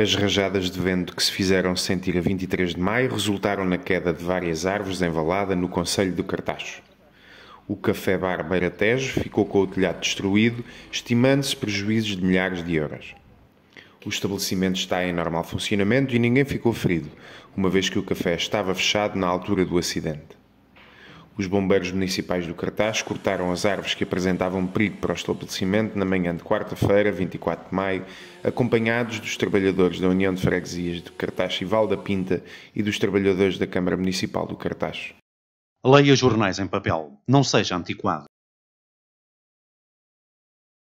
As rajadas de vento que se fizeram sentir a 23 de maio resultaram na queda de várias árvores em Valada, no Conselho do Cartacho. O café-bar Tejo ficou com o telhado destruído, estimando-se prejuízos de milhares de euros. O estabelecimento está em normal funcionamento e ninguém ficou ferido, uma vez que o café estava fechado na altura do acidente. Os bombeiros municipais do Cartaz cortaram as árvores que apresentavam perigo para o estabelecimento na manhã de quarta-feira, 24 de maio, acompanhados dos trabalhadores da União de Freguesias do Cartaz e Val da Pinta e dos trabalhadores da Câmara Municipal do Cartaz. Leia jornais em papel. Não seja antiquado.